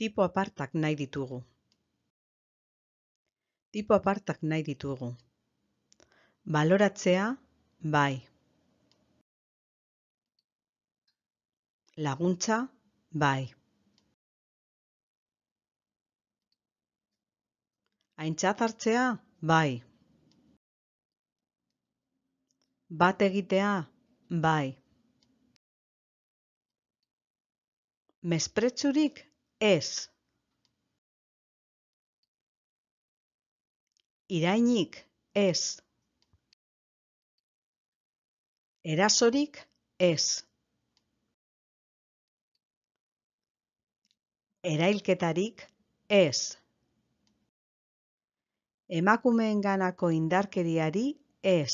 Tipo apartak nahi ditugu. Tipo apartak nahi ditugu. Baloratzea, bai. Laguntza, bai. Aintzat hartzea, bai. Bat egitea, bai. Mespretzurik, bai. Ez. Irainik, ez. Erasorik, ez. Erailketarik, ez. Emakumeenganako indarkeriari, ez.